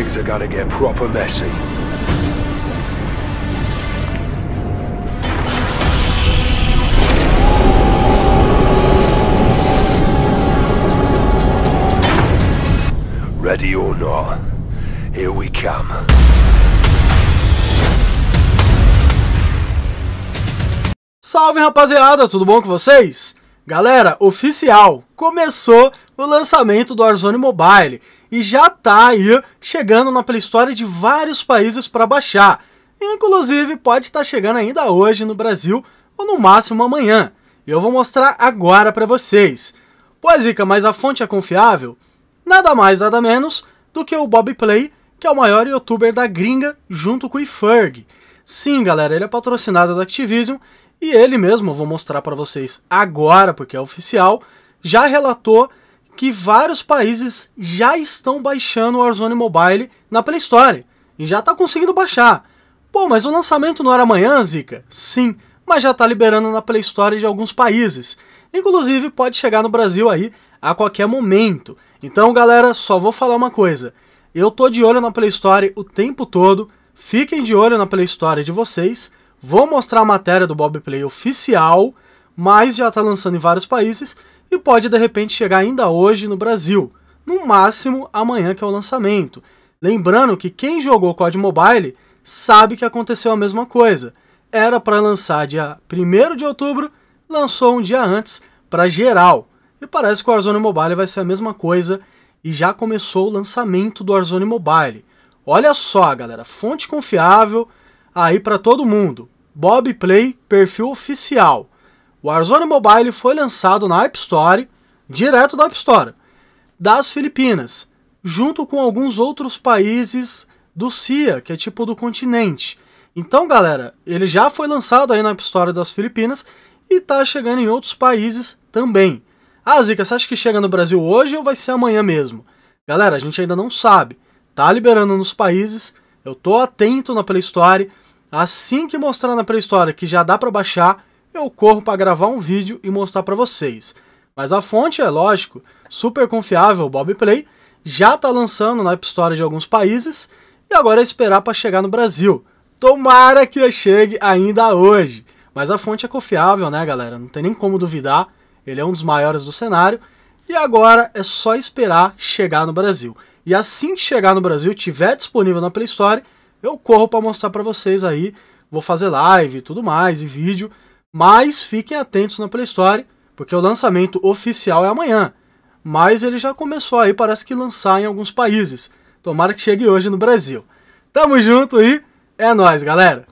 Things are gonna get proper messy. Ready or not, here we come. Salve rapaziada, tudo bom com vocês? Galera, oficial, começou o lançamento do Warzone Mobile e já tá aí chegando na Play Store de vários países para baixar. Inclusive, pode estar tá chegando ainda hoje no Brasil ou no máximo amanhã. Eu vou mostrar agora para vocês. Pois Zica, mas a fonte é confiável? Nada mais, nada menos do que o Bob Play que é o maior youtuber da gringa, junto com o Iferg. Sim, galera, ele é patrocinado da Activision e ele mesmo, vou mostrar para vocês agora, porque é oficial, já relatou que vários países já estão baixando o Warzone Mobile na Play Store e já está conseguindo baixar. Pô, mas o lançamento não era amanhã, Zica? Sim, mas já está liberando na Play Store de alguns países. Inclusive, pode chegar no Brasil aí a qualquer momento. Então, galera, só vou falar uma coisa. Eu tô de olho na Play Store o tempo todo. Fiquem de olho na Play Store de vocês. Vou mostrar a matéria do Bob Play oficial, mas já está lançando em vários países e pode de repente chegar ainda hoje no Brasil. No máximo amanhã que é o lançamento. Lembrando que quem jogou COD Mobile sabe que aconteceu a mesma coisa. Era para lançar dia 1 de outubro, lançou um dia antes para geral. E parece que o Warzone Mobile vai ser a mesma coisa e já começou o lançamento do Warzone Mobile. Olha só, galera, fonte confiável aí para todo mundo. Bob Play, perfil oficial. O Warzone Mobile foi lançado na App Store, direto da App Store, das Filipinas, junto com alguns outros países do CIA, que é tipo do continente. Então, galera, ele já foi lançado aí na App Store das Filipinas e está chegando em outros países também. Ah, Zica, você acha que chega no Brasil hoje ou vai ser amanhã mesmo? Galera, a gente ainda não sabe. Tá liberando nos países. Eu tô atento na Play Store. Assim que mostrar na Play Store que já dá para baixar, eu corro para gravar um vídeo e mostrar para vocês. Mas a fonte é lógico, super confiável, Bob Play, já tá lançando na App Store de alguns países e agora é esperar para chegar no Brasil. Tomara que chegue ainda hoje. Mas a fonte é confiável, né, galera? Não tem nem como duvidar. Ele é um dos maiores do cenário. E agora é só esperar chegar no Brasil. E assim que chegar no Brasil, tiver disponível na Play Store, eu corro para mostrar para vocês aí. Vou fazer live e tudo mais, e vídeo. Mas fiquem atentos na Play Store, porque o lançamento oficial é amanhã. Mas ele já começou aí, parece que lançar em alguns países. Tomara que chegue hoje no Brasil. Tamo junto e é nós, galera!